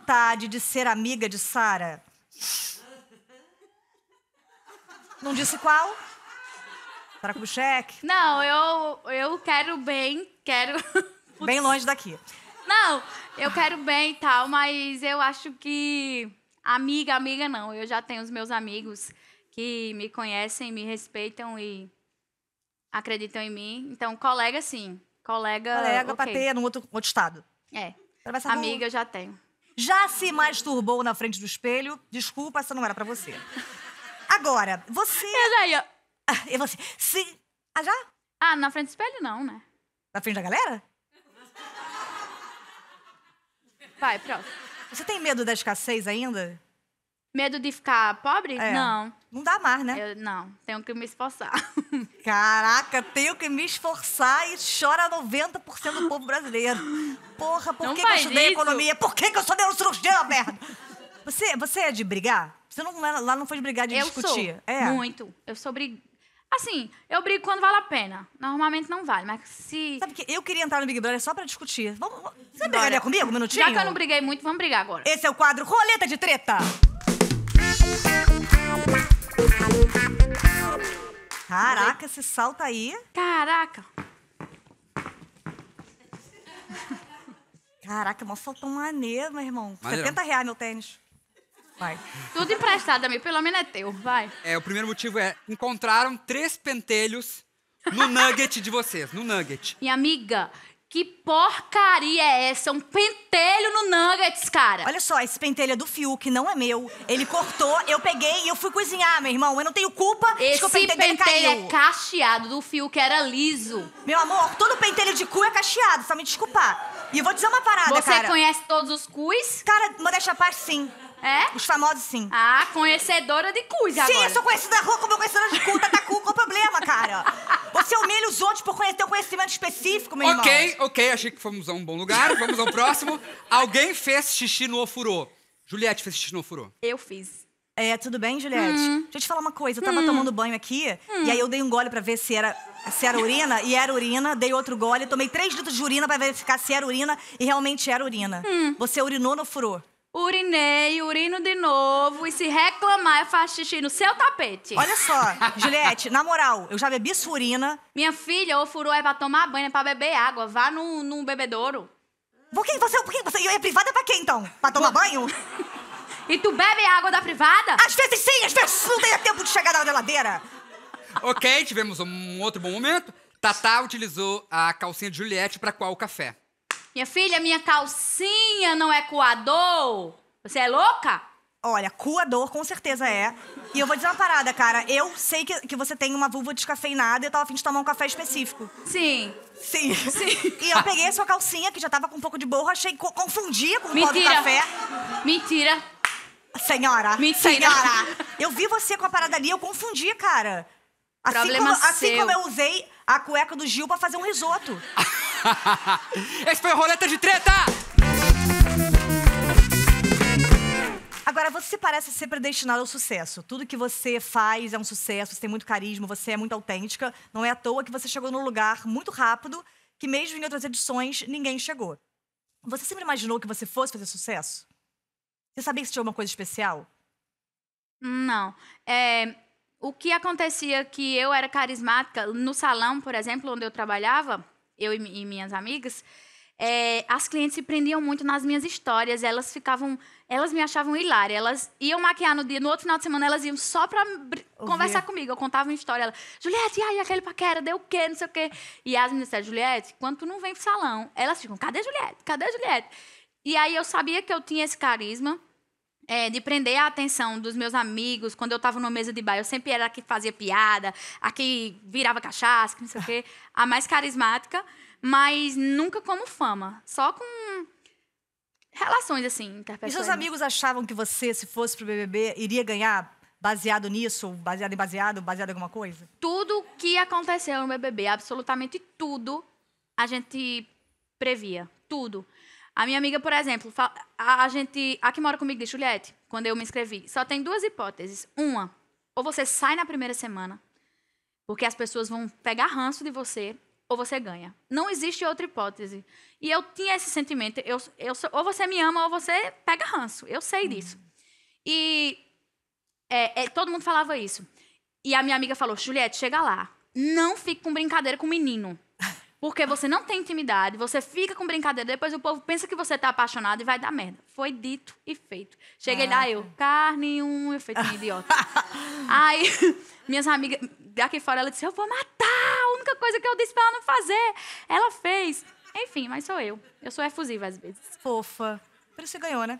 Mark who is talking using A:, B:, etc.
A: vontade de ser amiga de Sara?
B: Não disse qual? Sara Kubitschek? Não, eu, eu quero bem, quero.
A: Bem longe daqui.
B: Não, eu quero bem e tal, mas eu acho que. Amiga, amiga não. Eu já tenho os meus amigos que me conhecem, me respeitam e acreditam em mim. Então, colega, sim. Colega. Colega okay. pra ter num outro, outro estado. É. Amiga, eu já tenho.
A: Já se masturbou na frente do espelho? Desculpa, essa não era para você.
B: Agora, você. Eu já ia. E você. Se... Ah, já? Ah, na frente do espelho não, né? Na frente da galera? Vai, pronto. Você tem medo da escassez ainda? Medo de ficar pobre? É. Não. Não dá mais, né? Eu, não, tenho que me esforçar.
A: Caraca, tenho que me esforçar e chora 90% do povo brasileiro. Porra, por que, que, eu estudei isso. economia? Por que, que eu sou neurocirurgiã, merda? Você, você é de brigar? Você não, lá não foi de brigar, de eu discutir? Sou. É. Muito.
B: Eu sou brig... Assim, eu brigo quando vale a pena. Normalmente não vale, mas se. Sabe que eu queria entrar no Big Brother só pra discutir. Vamos, você brigaria comigo um minutinho? Já que eu não briguei muito, vamos brigar agora. Esse é o quadro Roleta de Treta!
A: Caraca, você salta aí. Caraca. Caraca, mó saltão maneiro, meu irmão. Maneirão. 70 reais meu tênis. Vai. Tudo emprestado, amigo. Pelo menos é teu.
B: Vai. É, o primeiro motivo é... Encontraram três pentelhos no nugget de vocês. No nugget. Minha amiga, que porcaria é essa? É um pentelho
A: no nuggets, cara. Olha só, esse pentelho é do Fiuk, não é meu. Ele cortou, eu peguei e eu fui cozinhar, meu irmão. Eu não tenho culpa esse de que o pentelho, pentelho é caiu. é
B: cacheado, do Fiuk era liso.
A: Meu amor, todo pentelho de cu é cacheado, só me desculpar. E eu vou dizer uma parada, Você cara. Você conhece
B: todos os cuis? Cara, modéstia paz, parte, sim. É? Os famosos, sim. Ah, conhecedora de
A: cuis sim, agora. Sim, eu sou conhecedora, como conhecedora de cu, tatacu, tá, tá qual o problema, cara? Você humilha os outros por conhecer, ter um conhecimento específico, meu irmão. Ok,
B: ok, achei que fomos a um bom lugar. Vamos ao próximo. Alguém fez xixi no ofurô. Juliette fez xixi no ofurô.
A: Eu fiz. É, tudo bem, Juliette? Hum. Deixa eu te falar uma coisa. Eu tava hum. tomando banho aqui, hum. e aí eu dei um gole pra ver se era, se era urina, e era urina. Dei outro gole, tomei três litros de urina pra verificar se era urina, e realmente era urina. Hum. Você urinou no furô.
B: Urinei, urino de novo e se reclamar eu faço xixi no seu tapete. Olha só, Juliette, na moral, eu já bebi surina. Minha filha, ou furou é pra tomar banho, é pra beber água. Vá num, num bebedouro. Por que você, por que você é privada pra quê, então? Pra tomar banho? e tu bebe água da privada? Às vezes sim, às vezes não tem tempo de chegar na geladeira. ok, tivemos um outro bom momento. Tatá utilizou a calcinha de Juliette pra qual o café. Minha filha, minha calcinha não é coador. Você é louca? Olha, coador com certeza é.
A: E eu vou dizer uma parada, cara. Eu sei que, que você tem uma vulva descafeinada e eu tava afim de tomar um café específico. Sim. Sim. Sim. E eu peguei a sua calcinha, que já tava com um pouco de borra, achei que confundia com o pó do café. Mentira. Senhora. Mentira. Senhora. Eu vi você com a parada ali, eu confundi, cara. Assim Problema como, assim como eu usei a cueca do Gil pra fazer um risoto. Esse foi o Roleta de Treta! Agora, você parece ser predestinado ao sucesso. Tudo que você faz é um sucesso, você tem muito carisma, você é muito autêntica. Não é à toa que você chegou num lugar muito rápido que, mesmo em outras edições, ninguém chegou. Você sempre imaginou que você fosse fazer sucesso? Você sabia que você tinha alguma coisa especial?
B: Não. É, o que acontecia que eu era carismática no salão, por exemplo, onde eu trabalhava, eu e, e minhas amigas, é, as clientes se prendiam muito nas minhas histórias, elas ficavam, elas me achavam hilária, elas iam maquiar no dia, no outro final de semana elas iam só para conversar comigo, eu contava uma história, ela, Juliette, e aí aquele paquera, deu o quê, não sei o quê, e as meninas disseram, Juliette, quando tu não vem pro salão, elas ficam, cadê Juliette, cadê Juliette? E aí eu sabia que eu tinha esse carisma, é, de prender a atenção dos meus amigos, quando eu estava numa mesa de bairro. eu sempre era a que fazia piada, a que virava cachaça, que não sei o quê, a mais carismática, mas nunca como fama, só com relações assim, interpessoais. E seus amigos
A: achavam que você, se fosse pro BBB, iria ganhar baseado nisso, baseado em baseado, baseado em alguma coisa?
B: Tudo que aconteceu no BBB, absolutamente tudo, a gente previa, tudo. A minha amiga, por exemplo, a, gente. A que mora comigo diz, Juliette, quando eu me inscrevi, só tem duas hipóteses. Uma, ou você sai na primeira semana, porque as pessoas vão pegar ranço de você, ou você ganha. Não existe outra hipótese. E eu tinha esse sentimento. Eu, eu, ou você me ama, ou você pega ranço. Eu sei hum. disso. E é, é, todo mundo falava isso. E a minha amiga falou: Juliette, chega lá. Não fique com brincadeira com o menino. Porque você não tem intimidade, você fica com brincadeira, depois o povo pensa que você tá apaixonado e vai dar merda. Foi dito e feito. Cheguei ah. lá, é. eu, carne, um efeito idiota. Aí, minhas amigas, daqui fora, ela disse: Eu vou matar! A única coisa que eu disse pra ela não fazer. Ela fez. Enfim, mas sou eu. Eu sou efusiva às vezes. Fofa. Por isso você ganhou, né?